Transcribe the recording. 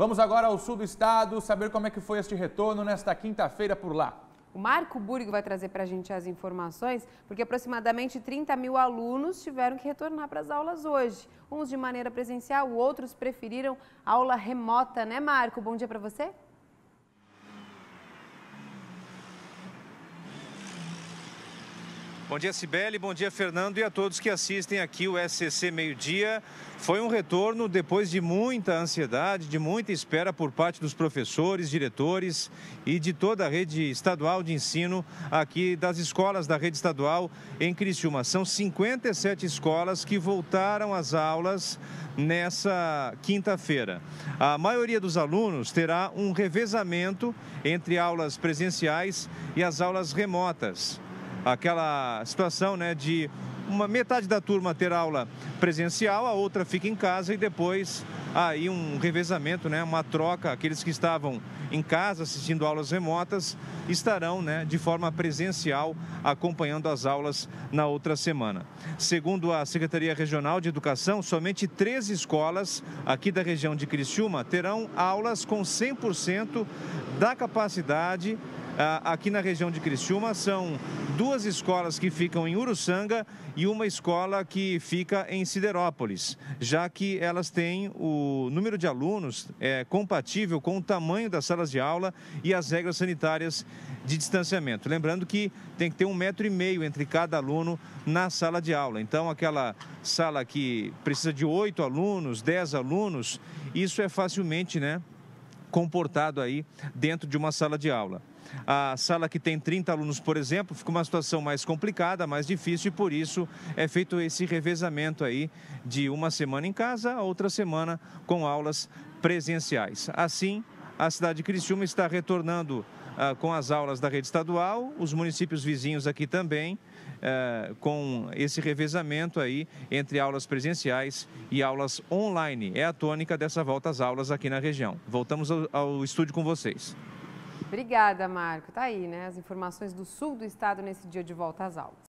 Vamos agora ao sul do estado, saber como é que foi este retorno nesta quinta-feira por lá. O Marco Burgo vai trazer para a gente as informações, porque aproximadamente 30 mil alunos tiveram que retornar para as aulas hoje. Uns de maneira presencial, outros preferiram aula remota, né, Marco? Bom dia para você. Bom dia, Sibeli, bom dia, Fernando, e a todos que assistem aqui o SCC Meio Dia. Foi um retorno depois de muita ansiedade, de muita espera por parte dos professores, diretores e de toda a rede estadual de ensino aqui das escolas da rede estadual em Criciúma. São 57 escolas que voltaram às aulas nessa quinta-feira. A maioria dos alunos terá um revezamento entre aulas presenciais e as aulas remotas aquela situação né, de uma metade da turma ter aula presencial, a outra fica em casa e depois aí um revezamento, né, uma troca, aqueles que estavam em casa assistindo aulas remotas estarão, né, de forma presencial acompanhando as aulas na outra semana. Segundo a Secretaria Regional de Educação, somente três escolas aqui da região de Criciúma terão aulas com 100% da capacidade ah, aqui na região de Criciúma. São duas escolas que ficam em Uruçanga e uma escola que fica em Siderópolis, já que elas têm o número de alunos é, compatível com o tamanho das salas de aula e as regras sanitárias de distanciamento. Lembrando que tem que ter um metro e meio entre cada aluno na sala de aula. Então, aquela sala que precisa de oito alunos, dez alunos, isso é facilmente, né? comportado aí dentro de uma sala de aula. A sala que tem 30 alunos, por exemplo, fica uma situação mais complicada, mais difícil e por isso é feito esse revezamento aí de uma semana em casa, a outra semana com aulas presenciais. Assim, a cidade de Criciúma está retornando ah, com as aulas da rede estadual, os municípios vizinhos aqui também, eh, com esse revezamento aí entre aulas presenciais e aulas online. É a tônica dessa volta às aulas aqui na região. Voltamos ao, ao estúdio com vocês. Obrigada, Marco. Tá aí, né? As informações do sul do estado nesse dia de volta às aulas.